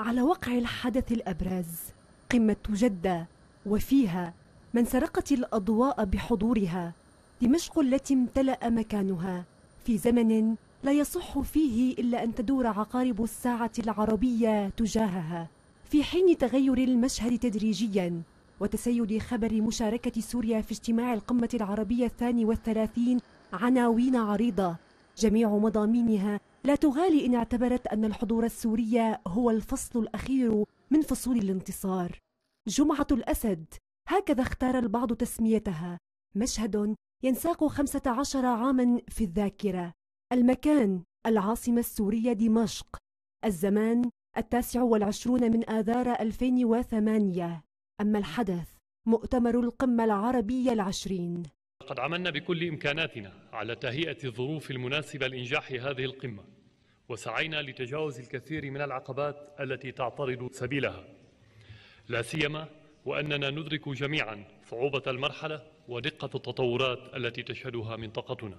على وقع الحدث الأبرز قمة جدة وفيها من سرقت الأضواء بحضورها دمشق التي امتلأ مكانها في زمن لا يصح فيه إلا أن تدور عقارب الساعة العربية تجاهها في حين تغير المشهد تدريجيا وتسيد خبر مشاركة سوريا في اجتماع القمة العربية الثاني والثلاثين عناوين عريضة جميع مضامينها لا تغالي إن اعتبرت أن الحضور السوري هو الفصل الأخير من فصول الانتصار جمعة الأسد هكذا اختار البعض تسميتها مشهد ينساق 15 عاما في الذاكرة المكان العاصمة السورية دمشق الزمان التاسع والعشرون من آذار 2008 أما الحدث مؤتمر القمة العربية العشرين لقد عملنا بكل إمكاناتنا على تهيئة الظروف المناسبة لإنجاح هذه القمة وسعينا لتجاوز الكثير من العقبات التي تعترض سبيلها لا سيما وأننا ندرك جميعا صعوبة المرحلة ودقة التطورات التي تشهدها منطقتنا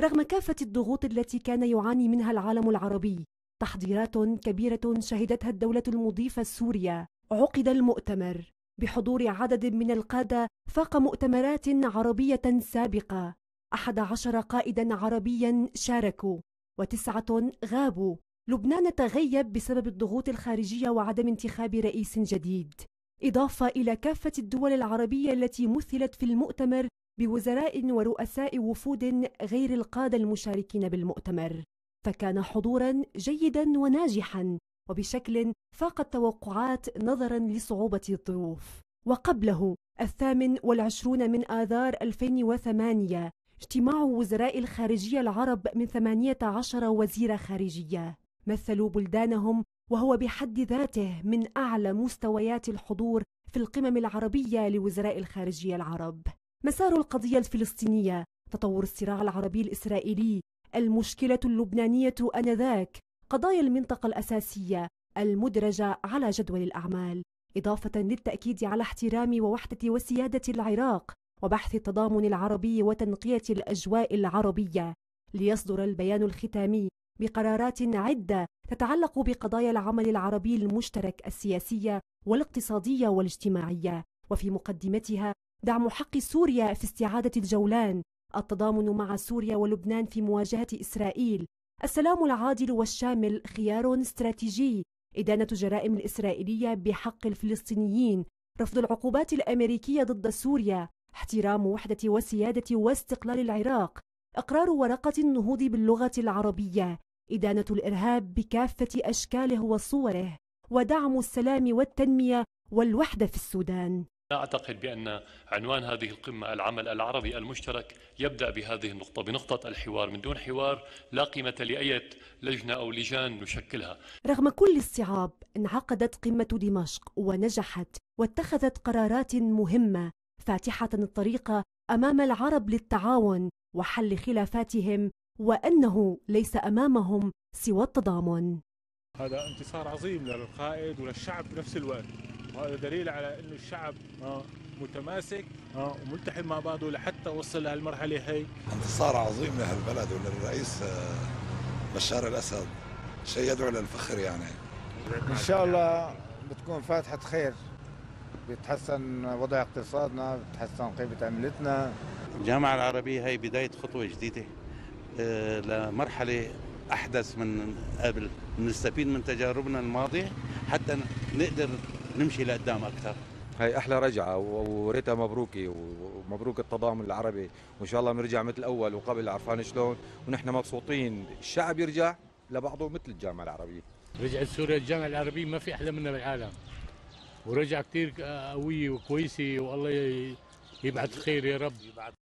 رغم كافة الضغوط التي كان يعاني منها العالم العربي تحضيرات كبيرة شهدتها الدولة المضيفة سوريا عقد المؤتمر بحضور عدد من القادة فاق مؤتمرات عربية سابقة أحد عشر قائدا عربيا شاركوا وتسعة غابوا لبنان تغيب بسبب الضغوط الخارجية وعدم انتخاب رئيس جديد إضافة إلى كافة الدول العربية التي مثلت في المؤتمر بوزراء ورؤساء وفود غير القادة المشاركين بالمؤتمر فكان حضورا جيدا وناجحا وبشكل فاق التوقعات نظرا لصعوبة الظروف وقبله الثامن والعشرون من آذار 2008 اجتماع وزراء الخارجية العرب من 18 وزير خارجية مثلوا بلدانهم وهو بحد ذاته من أعلى مستويات الحضور في القمم العربية لوزراء الخارجية العرب مسار القضية الفلسطينية تطور الصراع العربي الإسرائيلي المشكلة اللبنانية أنذاك قضايا المنطقة الأساسية المدرجة على جدول الأعمال إضافة للتأكيد على احترام ووحدة وسيادة العراق وبحث التضامن العربي وتنقية الأجواء العربية ليصدر البيان الختامي بقرارات عدة تتعلق بقضايا العمل العربي المشترك السياسية والاقتصادية والاجتماعية وفي مقدمتها دعم حق سوريا في استعادة الجولان التضامن مع سوريا ولبنان في مواجهة إسرائيل السلام العادل والشامل خيار استراتيجي إدانة جرائم الإسرائيلية بحق الفلسطينيين رفض العقوبات الأمريكية ضد سوريا احترام وحدة وسيادة واستقلال العراق إقرار ورقة النهوض باللغة العربية إدانة الإرهاب بكافة أشكاله وصوره ودعم السلام والتنمية والوحدة في السودان لا أعتقد بأن عنوان هذه القمة العمل العربي المشترك يبدأ بهذه النقطة بنقطة الحوار من دون حوار لا قيمة لأي لجنة أو لجان نشكلها رغم كل الصعاب انعقدت قمة دمشق ونجحت واتخذت قرارات مهمة فاتحة الطريق أمام العرب للتعاون وحل خلافاتهم وأنه ليس أمامهم سوى التضامن هذا انتصار عظيم للقائد وللشعب بنفس الوقت وهذا دليل على انه الشعب آه. متماسك آه. وملتحم مع بعضه لحتى وصل لهالمرحله هي انتصار عظيم لهالبلد وللرئيس آه، بشار الاسد شيء يدعو للفخر يعني ان شاء الله بتكون فاتحه خير بيتحسن وضع اقتصادنا بتحسن قيمه عملتنا الجامعه العربيه هي بدايه خطوه جديده لمرحله احدث من قبل نستفيد من تجاربنا الماضيه حتى نقدر نمشي لقدام اكثر هاي احلى رجعه وريتها مبروكه ومبروك التضامن العربي وان شاء الله بنرجع مثل الاول وقبل عرفان شلون ونحن مبسوطين الشعب يرجع لبعضه مثل الجامعه العربيه رجعت سوريا الجامعه العربيه ما في احلى منها بالعالم ورجع كثير آه، قويه وكويسه والله يبعث الخير يا رب